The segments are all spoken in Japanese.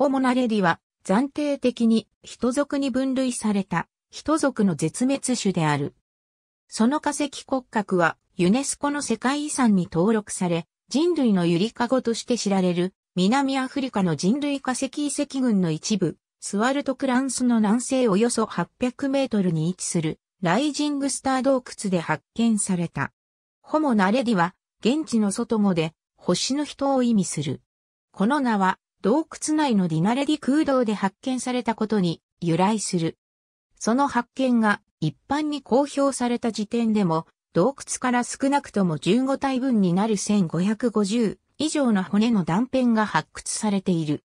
ホモナレディは暫定的に人族に分類された人族の絶滅種である。その化石骨格はユネスコの世界遺産に登録され、人類のゆりかごとして知られる南アフリカの人類化石遺跡群の一部、スワルトクランスの南西およそ800メートルに位置するライジングスター洞窟で発見された。ホモナレディは現地の外語で星の人を意味する。この名は洞窟内のディナレディ空洞で発見されたことに由来する。その発見が一般に公表された時点でも、洞窟から少なくとも15体分になる1550以上の骨の断片が発掘されている。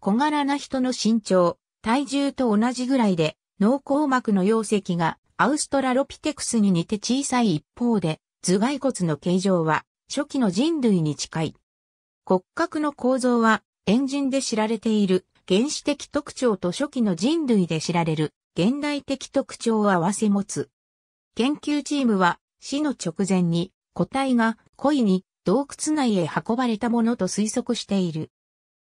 小柄な人の身長、体重と同じぐらいで、脳硬膜の容積がアウストラロピテクスに似て小さい一方で、頭蓋骨の形状は初期の人類に近い。骨格の構造はエンジンで知られている原始的特徴と初期の人類で知られる現代的特徴を合わせ持つ。研究チームは死の直前に個体が故に洞窟内へ運ばれたものと推測している。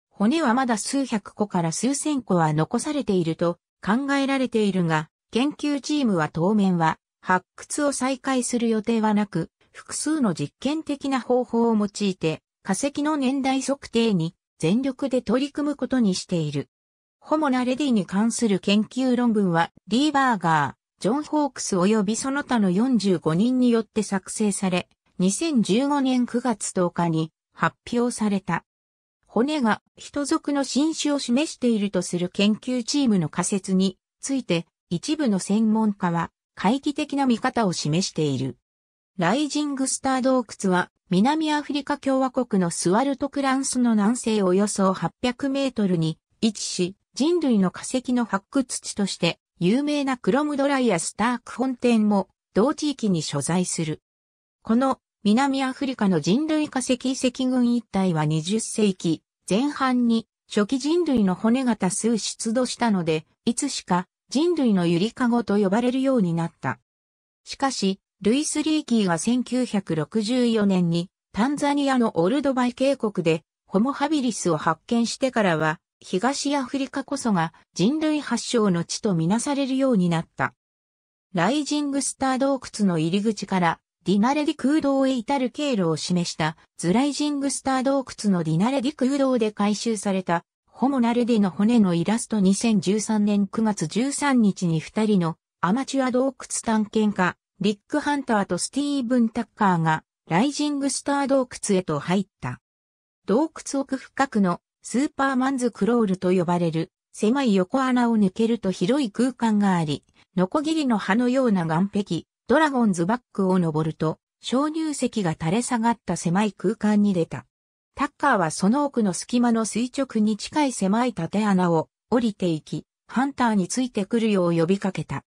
骨はまだ数百個から数千個は残されていると考えられているが、研究チームは当面は発掘を再開する予定はなく、複数の実験的な方法を用いて化石の年代測定に全力で取り組むことにしている。ホモなレディに関する研究論文は、リーバーガー、ジョン・ホークス及びその他の45人によって作成され、2015年9月10日に発表された。骨が人族の新種を示しているとする研究チームの仮説について、一部の専門家は、懐疑的な見方を示している。ライジングスター洞窟は、南アフリカ共和国のスワルトクランスの南西およそ800メートルに位置し、人類の化石の発掘地として、有名なクロムドライやスターク本店も、同地域に所在する。この、南アフリカの人類化石遺跡群一帯は20世紀前半に初期人類の骨が多数出土したので、いつしか人類のゆりかごと呼ばれるようになった。しかし、ルイス・リーキーは1964年にタンザニアのオルドバイ渓谷でホモ・ハビリスを発見してからは東アフリカこそが人類発祥の地とみなされるようになった。ライジングスター洞窟の入り口からディナレディ空洞へ至る経路を示したズライジングスター洞窟のディナレディ空洞で回収されたホモナルディの骨のイラスト2013年9月13日に2人のアマチュア洞窟探検家リック・ハンターとスティーブン・タッカーがライジングスター洞窟へと入った。洞窟奥深くのスーパーマンズクロールと呼ばれる狭い横穴を抜けると広い空間があり、ノコギリの葉のような岩壁、ドラゴンズバックを登ると、鍾乳石が垂れ下がった狭い空間に出た。タッカーはその奥の隙間の垂直に近い狭い縦穴を降りていき、ハンターについてくるよう呼びかけた。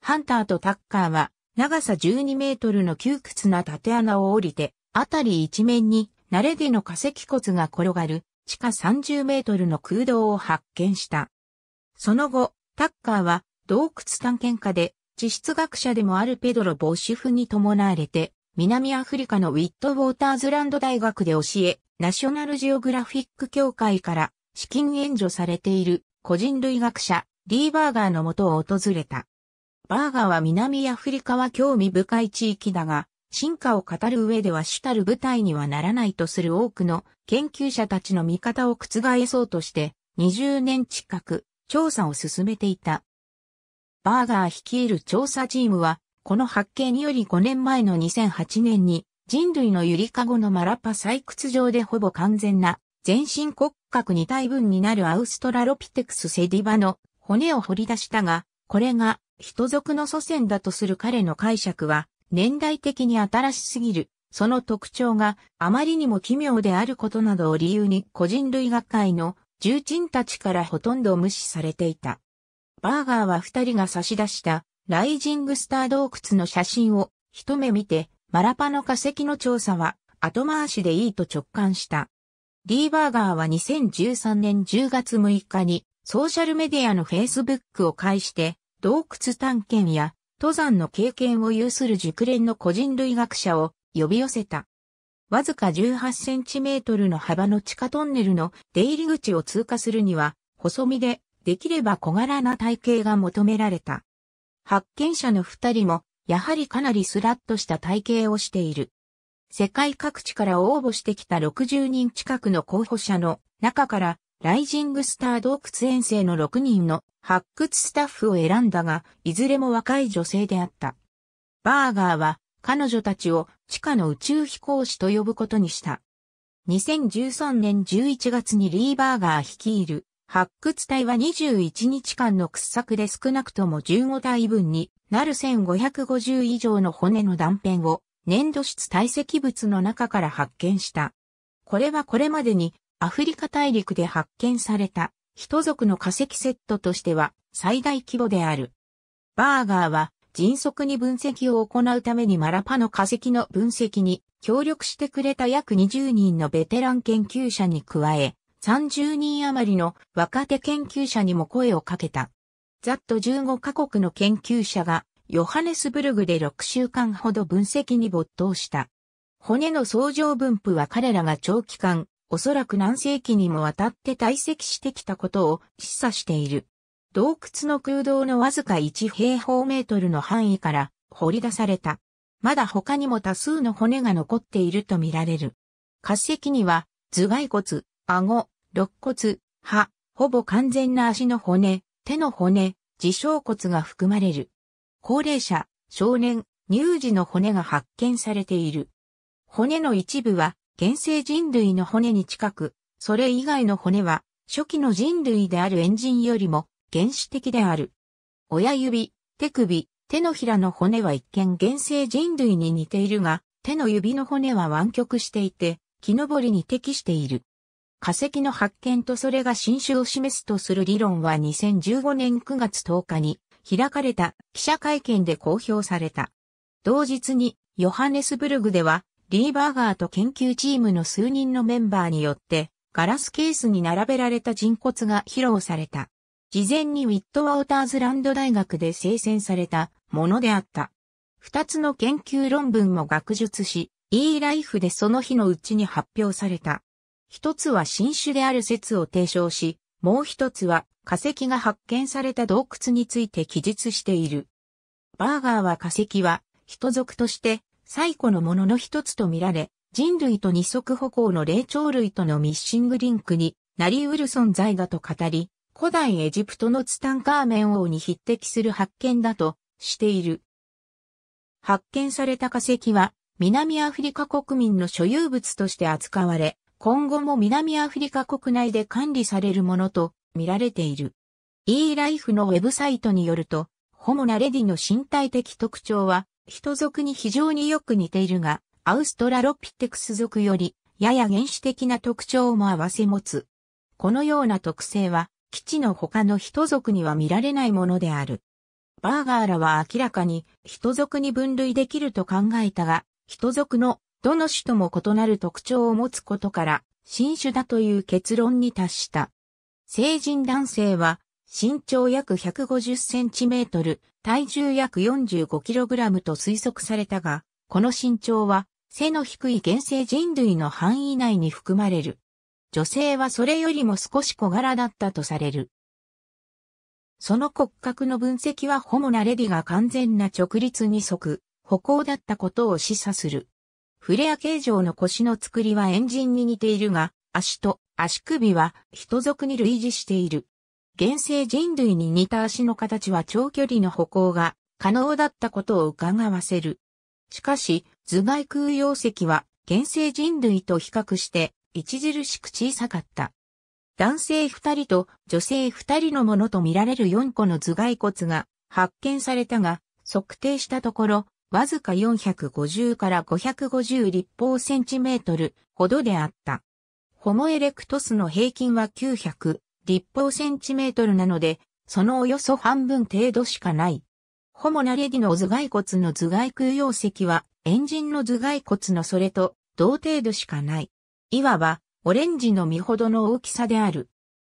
ハンターとタッカーは長さ12メートルの窮屈な縦穴を降りて、あたり一面に、慣れでの化石骨が転がる、地下30メートルの空洞を発見した。その後、タッカーは、洞窟探検家で、地質学者でもあるペドロ・ボシフに伴われて、南アフリカのウィット・ウォーターズランド大学で教え、ナショナルジオグラフィック協会から資金援助されている個人類学者、リーバーガーのもとを訪れた。バーガーは南アフリカは興味深い地域だが、進化を語る上では主たる舞台にはならないとする多くの研究者たちの見方を覆そうとして20年近く調査を進めていた。バーガー率いる調査チームはこの発見により5年前の2008年に人類のゆりかごのマラパ採掘場でほぼ完全な全身骨格2体分になるアウストラロピテクスセディバの骨を掘り出したが、これが人族の祖先だとする彼の解釈は、年代的に新しすぎる、その特徴があまりにも奇妙であることなどを理由に個人類学会の重鎮たちからほとんど無視されていた。バーガーは二人が差し出したライジングスター洞窟の写真を一目見て、マラパの化石の調査は後回しでいいと直感した。ーバーガーは2013年10月6日にソーシャルメディアの Facebook を介して洞窟探検や登山の経験を有する熟練の個人類学者を呼び寄せた。わずか18センチメートルの幅の地下トンネルの出入り口を通過するには、細身で、できれば小柄な体型が求められた。発見者の二人も、やはりかなりスラッとした体型をしている。世界各地から応募してきた60人近くの候補者の中からライジングスター洞窟遠征の6人の発掘スタッフを選んだが、いずれも若い女性であった。バーガーは彼女たちを地下の宇宙飛行士と呼ぶことにした。2013年11月にリーバーガー率いる発掘隊は21日間の掘削で少なくとも15体分になる1550以上の骨の断片を粘土質堆積物の中から発見した。これはこれまでにアフリカ大陸で発見された、人族の化石セットとしては最大規模である。バーガーは迅速に分析を行うためにマラパの化石の分析に協力してくれた約20人のベテラン研究者に加え、30人余りの若手研究者にも声をかけた。ざっと15カ国の研究者がヨハネスブルグで6週間ほど分析に没頭した。骨の相乗分布は彼らが長期間おそらく何世紀にもわたって堆積してきたことを示唆している。洞窟の空洞のわずか1平方メートルの範囲から掘り出された。まだ他にも多数の骨が残っているとみられる。滑石には頭蓋骨、顎、肋骨、歯、ほぼ完全な足の骨、手の骨、自傷骨が含まれる。高齢者、少年、乳児の骨が発見されている。骨の一部は現世人類の骨に近く、それ以外の骨は、初期の人類であるエンジンよりも原始的である。親指、手首、手のひらの骨は一見現世人類に似ているが、手の指の骨は湾曲していて、木登りに適している。化石の発見とそれが新種を示すとする理論は2015年9月10日に開かれた記者会見で公表された。同日にヨハネスブルグではリーバーガーと研究チームの数人のメンバーによって、ガラスケースに並べられた人骨が披露された。事前にウィットワーターズランド大学で生鮮されたものであった。二つの研究論文も学術し、e ライフでその日のうちに発表された。一つは新種である説を提唱し、もう一つは化石が発見された洞窟について記述している。バーガーは化石は人族として最古のものの一つとみられ、人類と二足歩行の霊長類とのミッシングリンクになりうる存在だと語り、古代エジプトのツタンカーメン王に匹敵する発見だとしている。発見された化石は南アフリカ国民の所有物として扱われ、今後も南アフリカ国内で管理されるものと見られている。e ライフのウェブサイトによると、ホモナレディの身体的特徴は人族に非常によく似ているが、アウストラロピテクス族より、やや原始的な特徴も併せ持つ。このような特性は、基地の他の人族には見られないものである。バーガーらは明らかに、人族に分類できると考えたが、人族の、どの種とも異なる特徴を持つことから、新種だという結論に達した。成人男性は、身長約150センチメートル、体重約45キログラムと推測されたが、この身長は背の低い原生人類の範囲内に含まれる。女性はそれよりも少し小柄だったとされる。その骨格の分析はホモなレディが完全な直立に即、歩行だったことを示唆する。フレア形状の腰の作りはエンジンに似ているが、足と足首は人族に類似している。現世人類に似た足の形は長距離の歩行が可能だったことを伺わせる。しかし、頭蓋空溶石は現世人類と比較して著しく小さかった。男性二人と女性二人のものと見られる四個の頭蓋骨が発見されたが、測定したところ、わずか450から550立方センチメートルほどであった。ホモエレクトスの平均は900立方センチメートルなので、そのおよそ半分程度しかない。ホモナレディの頭蓋骨の頭蓋空溶石は、エンジンの頭蓋骨のそれと同程度しかない。いわば、オレンジの身ほどの大きさである。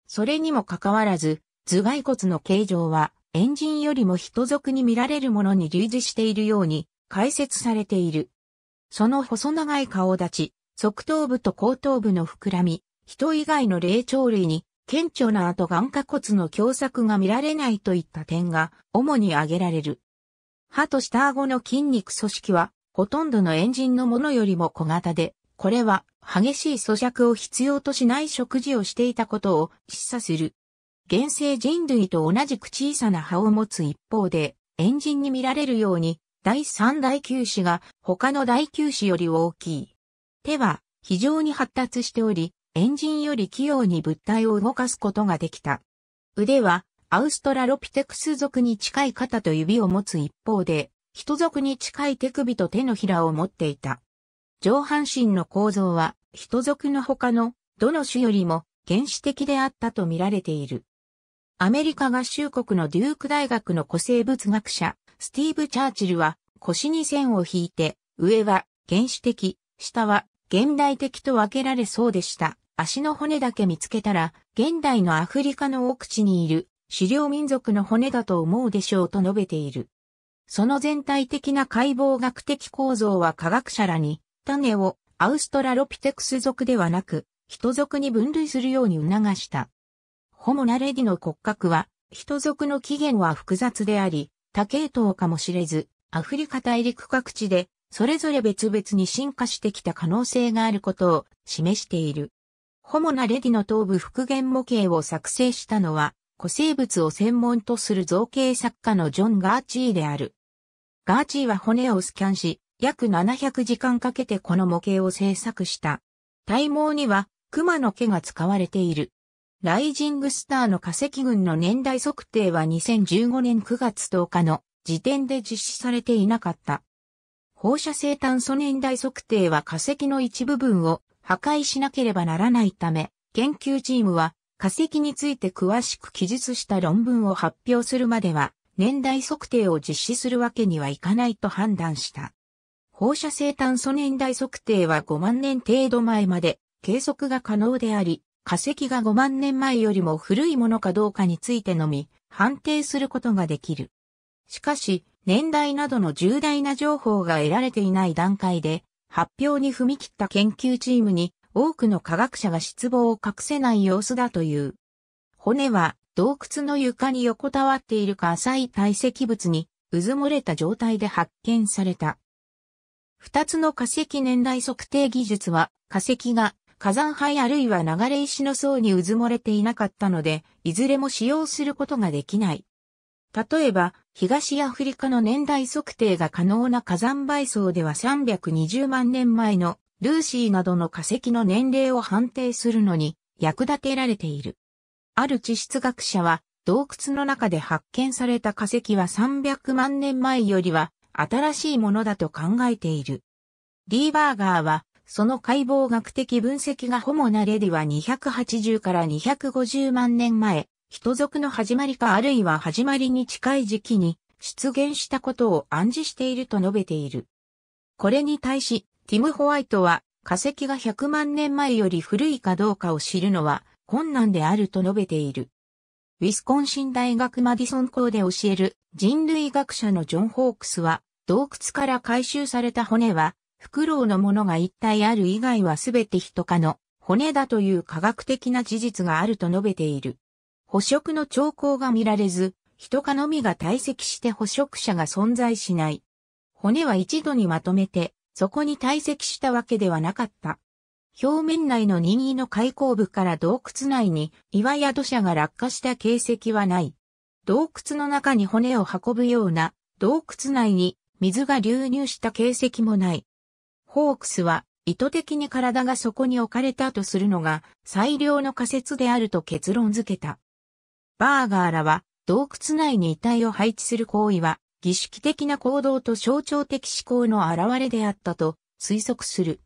それにもかかわらず、頭蓋骨の形状は、エンジンよりも人族に見られるものに類似しているように解説されている。その細長い顔立ち、側頭部と後頭部の膨らみ、人以外の霊長類に顕著な後眼下骨の狭窄が見られないといった点が主に挙げられる。歯と下顎の筋肉組織はほとんどのエンジンのものよりも小型で、これは激しい咀嚼を必要としない食事をしていたことを示唆する。原生人類と同じく小さな歯を持つ一方で、エンジンに見られるように、第三大球種が他の第球種より大きい。手は非常に発達しており、エンジンより器用に物体を動かすことができた。腕は、アウストラロピテクス族に近い肩と指を持つ一方で、人族に近い手首と手のひらを持っていた。上半身の構造は、人族の他の、どの種よりも、原始的であったと見られている。アメリカ合衆国のデューク大学の古生物学者、スティーブ・チャーチルは、腰に線を引いて、上は原始的、下は現代的と分けられそうでした。足の骨だけ見つけたら、現代のアフリカの奥地にいる狩猟民族の骨だと思うでしょうと述べている。その全体的な解剖学的構造は科学者らに、種をアウストラロピテクス族ではなく、人族に分類するように促した。ホモナレディの骨格は、人族の起源は複雑であり、多系統かもしれず、アフリカ大陸各地で、それぞれ別々に進化してきた可能性があることを示している。ホモナレディの頭部復元模型を作成したのは、古生物を専門とする造形作家のジョン・ガーチーである。ガーチーは骨をスキャンし、約700時間かけてこの模型を制作した。体毛には熊の毛が使われている。ライジングスターの化石群の年代測定は2015年9月10日の時点で実施されていなかった。放射性炭素年代測定は化石の一部分を破壊しなければならないため、研究チームは化石について詳しく記述した論文を発表するまでは、年代測定を実施するわけにはいかないと判断した。放射性炭素年代測定は5万年程度前まで計測が可能であり、化石が5万年前よりも古いものかどうかについてのみ判定することができる。しかし、年代などの重大な情報が得られていない段階で発表に踏み切った研究チームに多くの科学者が失望を隠せない様子だという。骨は洞窟の床に横たわっているか浅い堆積物に渦漏もれた状態で発見された。二つの化石年代測定技術は化石が火山灰あるいは流れ石の層に渦漏もれていなかったので、いずれも使用することができない。例えば、東アフリカの年代測定が可能な火山灰層では320万年前のルーシーなどの化石の年齢を判定するのに役立てられている。ある地質学者は洞窟の中で発見された化石は300万年前よりは新しいものだと考えている。リーバーガーはその解剖学的分析が主な例でデは280から250万年前、人族の始まりかあるいは始まりに近い時期に出現したことを暗示していると述べている。これに対し、ティム・ホワイトは化石が100万年前より古いかどうかを知るのは困難であると述べている。ウィスコンシン大学マディソン校で教える人類学者のジョン・ホークスは洞窟から回収された骨はフクロウのものが一体ある以外は全て人ト科の骨だという科学的な事実があると述べている。捕食の兆候が見られず、人かのみが堆積して捕食者が存在しない。骨は一度にまとめて、そこに堆積したわけではなかった。表面内の任意の開口部から洞窟内に岩や土砂が落下した形跡はない。洞窟の中に骨を運ぶような洞窟内に水が流入した形跡もない。ホークスは意図的に体がそこに置かれたとするのが最良の仮説であると結論付けた。バーガーらは、洞窟内に遺体を配置する行為は、儀式的な行動と象徴的思考の現れであったと推測する。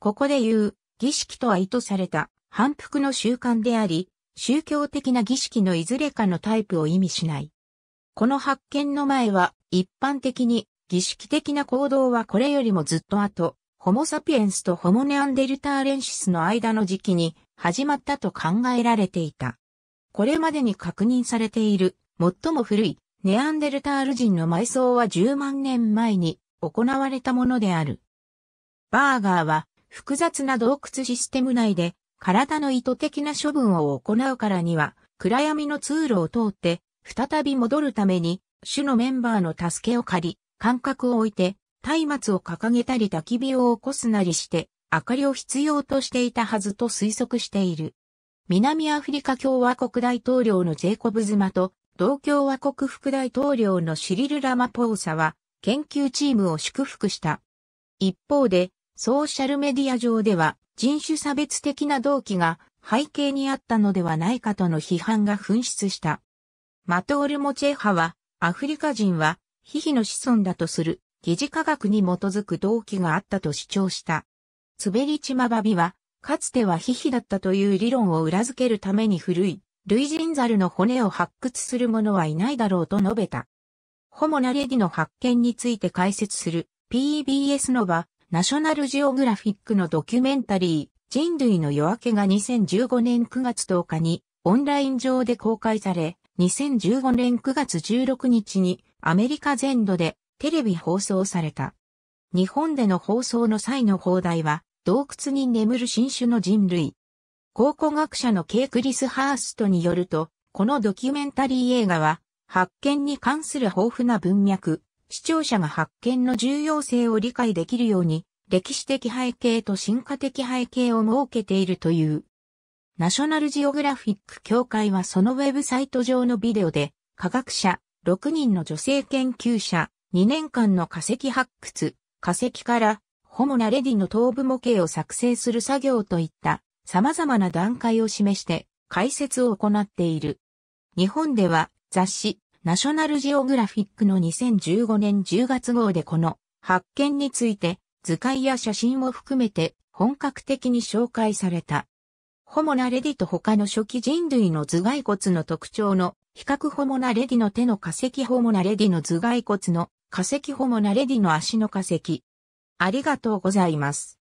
ここで言う、儀式とは意図された反復の習慣であり、宗教的な儀式のいずれかのタイプを意味しない。この発見の前は、一般的に儀式的な行動はこれよりもずっと後、ホモサピエンスとホモネアンデルターレンシスの間の時期に始まったと考えられていた。これまでに確認されている最も古いネアンデルタール人の埋葬は10万年前に行われたものである。バーガーは複雑な洞窟システム内で体の意図的な処分を行うからには暗闇の通路を通って再び戻るために主のメンバーの助けを借り間隔を置いて松明を掲げたり焚き火を起こすなりして明かりを必要としていたはずと推測している。南アフリカ共和国大統領のジェイコブズマと、同共和国副大統領のシリル・ラマポーサは、研究チームを祝福した。一方で、ソーシャルメディア上では、人種差別的な動機が背景にあったのではないかとの批判が噴出した。マトール・モチェ派は、アフリカ人は、ヒヒの子孫だとする、疑似科学に基づく動機があったと主張した。ツベリチマバビは、かつてはヒヒだったという理論を裏付けるために古い、類人猿の骨を発掘する者はいないだろうと述べた。ホモナレディの発見について解説する PBS の場、ナショナルジオグラフィックのドキュメンタリー、人類の夜明けが2015年9月10日にオンライン上で公開され、2015年9月16日にアメリカ全土でテレビ放送された。日本での放送の際の放題は、洞窟に眠る新種の人類。考古学者の K. クリス・ハーストによると、このドキュメンタリー映画は、発見に関する豊富な文脈、視聴者が発見の重要性を理解できるように、歴史的背景と進化的背景を設けているという。ナショナルジオグラフィック協会はそのウェブサイト上のビデオで、科学者、6人の女性研究者、2年間の化石発掘、化石からホモナレディの頭部模型を作成する作業といった様々な段階を示して解説を行っている。日本では雑誌ナショナルジオグラフィックの2015年10月号でこの発見について図解や写真を含めて本格的に紹介された。ホモナレディと他の初期人類の頭蓋骨の特徴の比較ホモナレディの手の化石ホモナレディの頭蓋骨の化石ホモナレディの足の化石ありがとうございます。